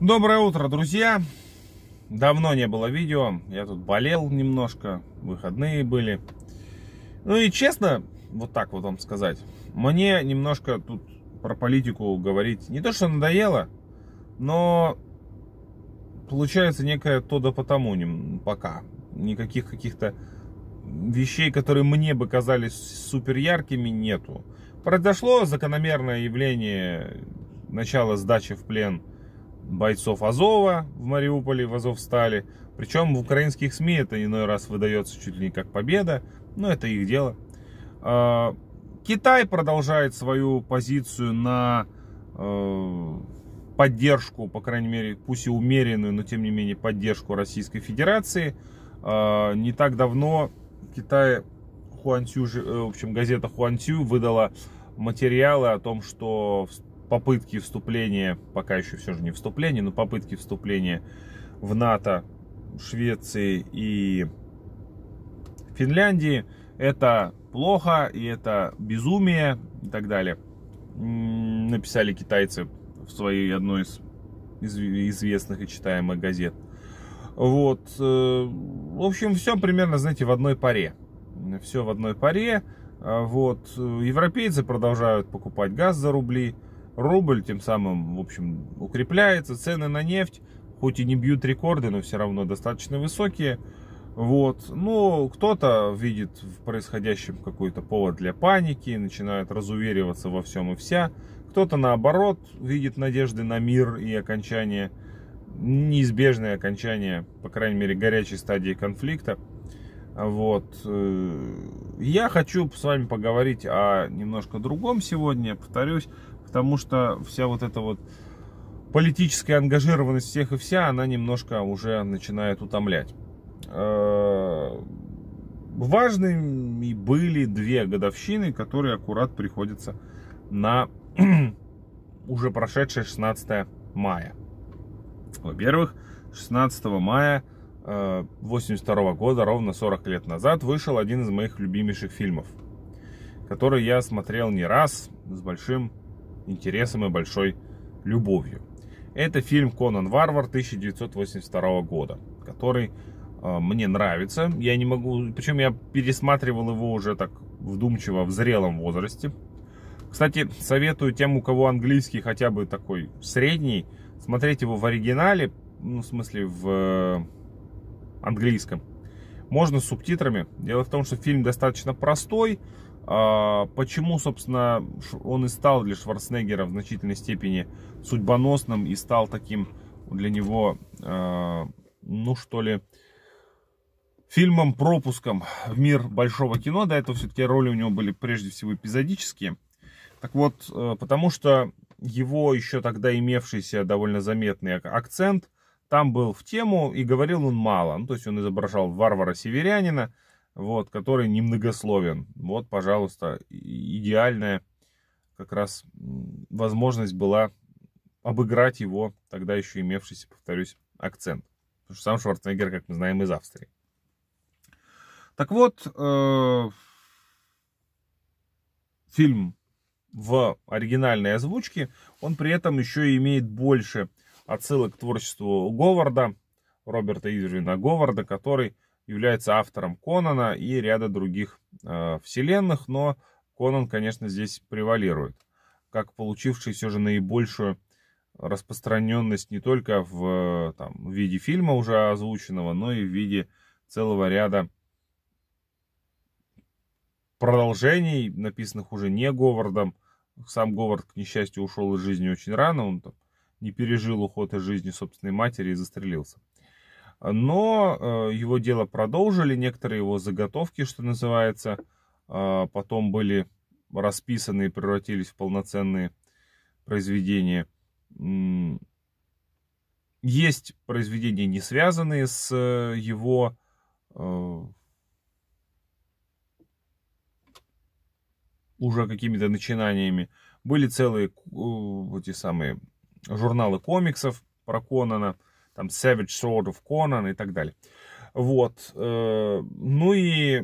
Доброе утро, друзья! Давно не было видео, я тут болел немножко, выходные были. Ну и честно, вот так вот вам сказать, мне немножко тут про политику говорить не то, что надоело, но получается некое то да потому пока. Никаких каких-то вещей, которые мне бы казались супер яркими, нету. Произошло закономерное явление начала сдачи в плен – бойцов Азова в Мариуполе, в Азовстале. Причем в украинских СМИ это иной раз выдается чуть ли не как победа, но это их дело. А, Китай продолжает свою позицию на э, поддержку, по крайней мере, пусть и умеренную, но тем не менее поддержку Российской Федерации. А, не так давно Китай, Хуантю, э, в общем, газета Хуантю выдала материалы о том, что попытки вступления, пока еще все же не вступление, но попытки вступления в НАТО Швеции и Финляндии. Это плохо, и это безумие, и так далее. Написали китайцы в своей одной из известных и читаемых газет. Вот, э, в общем, все примерно, знаете, в одной паре. Все в одной паре. Э, вот, э, европейцы продолжают покупать газ за рубли, рубль тем самым, в общем, укрепляется, цены на нефть, хоть и не бьют рекорды, но все равно достаточно высокие. Вот. Ну, кто-то видит в происходящем какой-то повод для паники, начинает разувериваться во всем и вся. Кто-то, наоборот, видит надежды на мир и окончание, неизбежное окончание, по крайней мере, горячей стадии конфликта. Вот. Э, я хочу с вами поговорить о немножко другом сегодня, повторюсь, потому что вся вот эта вот политическая ангажированность всех и вся, она немножко уже начинает утомлять. Э, важными были две годовщины, которые аккурат приходятся на уже прошедшее 16 мая. Во-первых, 16 мая – 82 э, -го года, ровно 40 лет назад, вышел один из моих любимейших фильмов, который я смотрел не раз с большим интересом и большой любовью. Это фильм «Конан Варвар» 1982 года, который э, мне нравится. Я не могу... Причем я пересматривал его уже так вдумчиво в зрелом возрасте. Кстати, советую тем, у кого английский хотя бы такой средний, смотреть его в оригинале, ну, в смысле, в английском. Можно с субтитрами. Дело в том, что фильм достаточно простой. А, почему, собственно, он и стал для Шварценеггера в значительной степени судьбоносным и стал таким для него, а, ну что ли, фильмом пропуском в мир большого кино. До этого все-таки роли у него были прежде всего эпизодические. Так вот, э, потому что его еще тогда имевшийся довольно заметный акцент там был в тему, и говорил он мало. Ну, то есть он изображал варвара-северянина, вот, который немногословен. Вот, пожалуйста, идеальная как раз возможность была обыграть его тогда еще имевшийся, повторюсь, акцент. Потому что сам Шварценеггер, как мы знаем, из Австрии. Так вот, э, фильм в оригинальной озвучке, он при этом еще имеет больше э, отсылок к творчеству Говарда, Роберта Изервина Говарда, который является автором Конана и ряда других э, вселенных, но Конан, конечно, здесь превалирует, как получивший все же наибольшую распространенность не только в, там, в виде фильма уже озвученного, но и в виде целого ряда продолжений, написанных уже не Говардом. Сам Говард, к несчастью, ушел из жизни очень рано, он там не пережил уход из жизни собственной матери и застрелился. Но э, его дело продолжили, некоторые его заготовки, что называется, а, потом были расписаны и превратились в полноценные произведения. Есть произведения, не связанные с э, его э, уже какими-то начинаниями. Были целые эти самые журналы комиксов про Конана, там Savage Sword of Conan и так далее. Вот. Э, ну и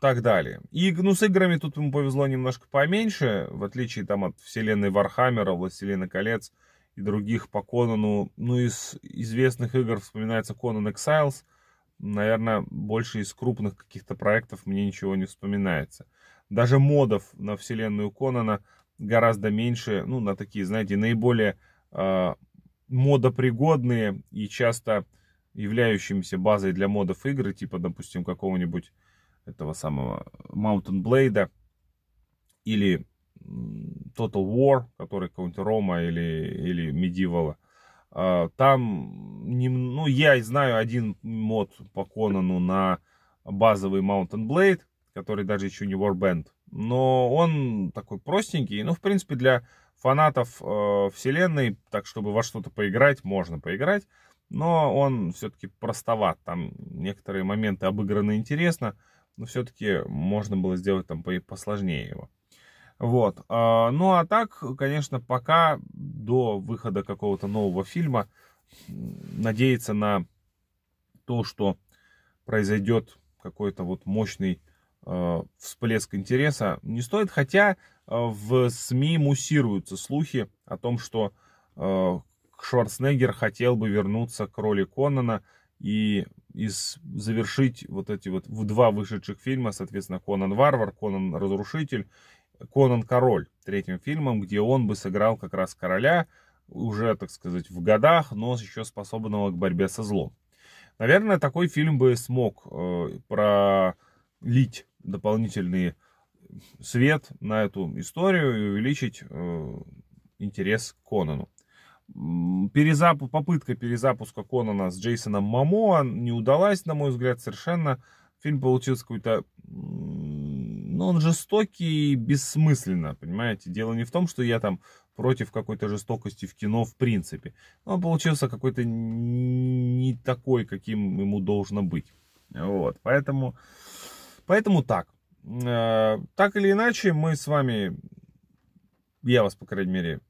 так далее. И, ну, с играми тут ему повезло немножко поменьше, в отличие там от вселенной Вархаммера, Властелина колец и других по Конану. Ну, из известных игр вспоминается Conan Exiles. Наверное, больше из крупных каких-то проектов мне ничего не вспоминается. Даже модов на вселенную Конана гораздо меньше, ну, на такие, знаете, наиболее а, модопригодные и часто являющимися базой для модов игры, типа, допустим, какого-нибудь этого самого Mountain Blade или Total War, который какой-нибудь Рома или, или Medieval. А, там, ну, я знаю один мод по Конану на базовый Mountain Blade, который даже еще не Warband, но он такой простенький, ну, в принципе, для фанатов э, вселенной, так чтобы во что-то поиграть, можно поиграть, но он все-таки простоват, там некоторые моменты обыграны интересно, но все-таки можно было сделать там посложнее его. Вот. Э, ну а так, конечно, пока до выхода какого-то нового фильма надеяться на то, что произойдет какой-то вот мощный э, всплеск интереса не стоит, хотя Э, в СМИ муссируются слухи о том, что э, Шварценеггер хотел бы вернуться к роли Конана и из, завершить вот эти вот в два вышедших фильма, соответственно, Конан Варвар, Конан Разрушитель, Конан Король третьим фильмом, где он бы сыграл как раз короля, уже, так сказать, в годах, но еще способного к борьбе со злом. Наверное, такой фильм бы смог э, пролить дополнительные свет на эту историю и увеличить э, интерес к Конану. Перезап... Попытка перезапуска Конана с Джейсоном Мамоа не удалась, на мой взгляд, совершенно. Фильм получился какой-то... Ну, он жестокий и бессмысленно, понимаете? Дело не в том, что я там против какой-то жестокости в кино в принципе. Но он получился какой-то не такой, каким ему должно быть. Вот, поэтому... Поэтому так. Э, так или иначе, мы с вами, я вас, по крайней мере,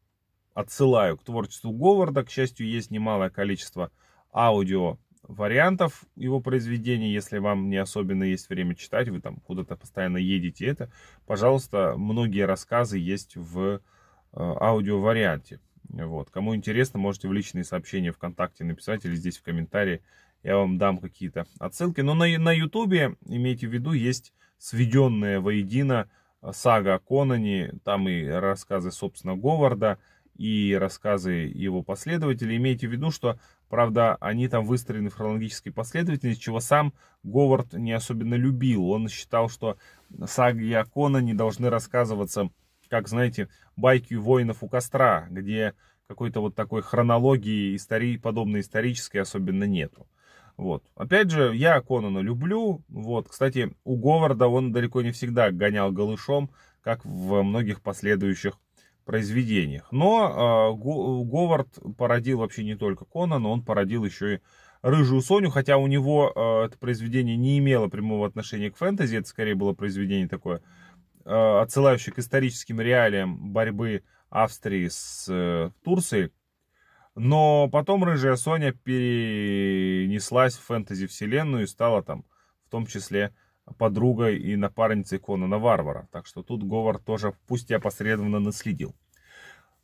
отсылаю к творчеству Говарда. К счастью, есть немалое количество аудио вариантов его произведений. Если вам не особенно есть время читать, вы там куда-то постоянно едете это, пожалуйста, многие рассказы есть в э, аудио варианте. Вот. Кому интересно, можете в личные сообщения ВКонтакте написать или здесь в комментарии. Я вам дам какие-то отсылки. Но на, на YouTube, имейте в виду, есть сведенная воедино э, сага о Конане, там и рассказы, собственно, Говарда, и рассказы его последователей. Имейте в виду, что, правда, они там выстроены в хронологической последовательности, чего сам Говард не особенно любил. Он считал, что саги о Конане должны рассказываться, как, знаете, байки воинов у костра, где какой-то вот такой хронологии истории, подобной исторической особенно нету. Вот. Опять же, я Конана люблю. Вот, кстати, у Говарда он далеко не всегда гонял голышом, как в многих последующих произведениях. Но э, Говард породил вообще не только Конана, он породил еще и Рыжую Соню, хотя у него э, это произведение не имело прямого отношения к фэнтези, это скорее было произведение такое, э, отсылающее к историческим реалиям борьбы Австрии с э, Турцией. Но потом рыжая Соня перенеслась в фэнтези-вселенную и стала там в том числе подругой и напарницей Конана Варвара. Так что тут Говард тоже, пусть я посредственно наследил.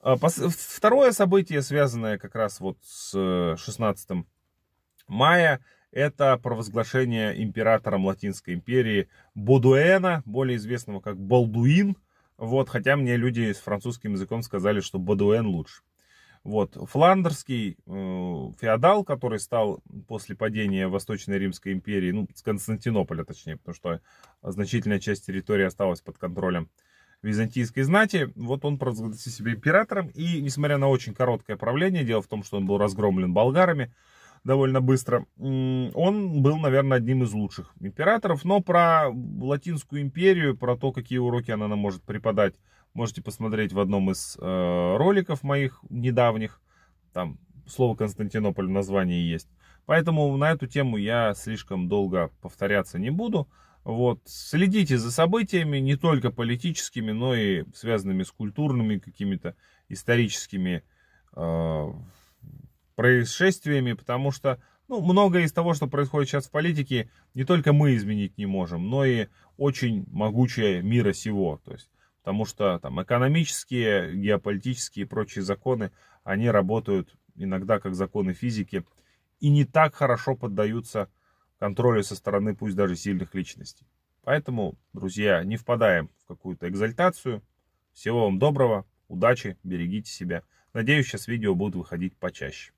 А, второе событие, связанное как раз вот с 16 э, мая, это провозглашение императором Латинской империи Бодуэна, более известного как Балдуин. Вот, хотя мне люди с французским языком сказали, что Бодуэн лучше. Вот, фландерский э, феодал, который стал после падения Восточной Римской империи, ну, с Константинополя точнее, потому что значительная часть территории осталась под контролем византийской знати, вот он провозгласил себя императором, и, несмотря на очень короткое правление, дело в том, что он был разгромлен болгарами довольно быстро, он был, наверное, одним из лучших императоров, но про Латинскую империю, про то, какие уроки она нам может преподать Можете посмотреть в одном из э, роликов моих недавних. Там слово Константинополь в названии есть. Поэтому на эту тему я слишком долго повторяться не буду. Вот. Следите за событиями, не только политическими, но и связанными с культурными какими-то историческими э, происшествиями, потому что ну, многое из того, что происходит сейчас в политике, не только мы изменить не можем, но и очень могучее мира сего. То есть потому что там экономические, геополитические и прочие законы, они работают иногда как законы физики и не так хорошо поддаются контролю со стороны пусть даже сильных личностей. Поэтому, друзья, не впадаем в какую-то экзальтацию. Всего вам доброго, удачи, берегите себя. Надеюсь, сейчас видео будут выходить почаще.